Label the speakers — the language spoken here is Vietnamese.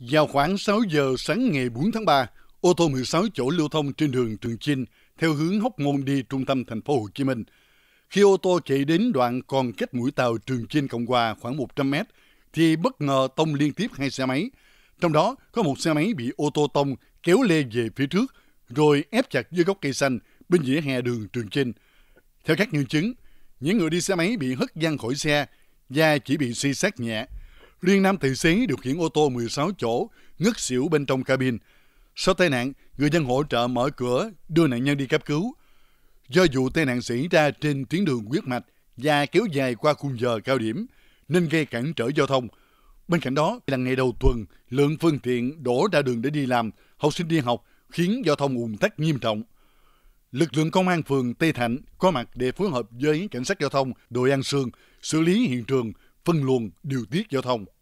Speaker 1: Vào khoảng 6 giờ sáng ngày 4 tháng 3, ô tô 16 chỗ lưu thông trên đường Trường Chinh theo hướng Hóc Môn đi trung tâm thành phố Hồ Chí Minh. Khi ô tô chạy đến đoạn còn cách mũi tàu Trường Chinh Cộng Hòa khoảng 100 mét, thì bất ngờ tông liên tiếp hai xe máy. Trong đó có một xe máy bị ô tô tông kéo lê về phía trước, rồi ép chặt dưới gốc cây xanh bên dĩa hè đường Trường Chinh. Theo các nhân chứng, những người đi xe máy bị hất văng khỏi xe và chỉ bị suy sát nhẹ – Riêng nam tài xế điều khiển ô tô 16 chỗ ngất xỉu bên trong cabin. Sau tai nạn, người dân hỗ trợ mở cửa đưa nạn nhân đi cấp cứu. Do vụ tai nạn xảy ra trên tuyến đường huyết mạch và kéo dài qua khung giờ cao điểm nên gây cản trở giao thông. Bên cạnh đó, là ngày đầu tuần, lượng phương tiện đổ ra đường để đi làm, học sinh đi học khiến giao thông ùn tắc nghiêm trọng. Lực lượng công an phường Tây Thạnh có mặt để phối hợp với cảnh sát giao thông, đội An Sương, xử lý hiện trường, phân luồng điều tiết giao thông.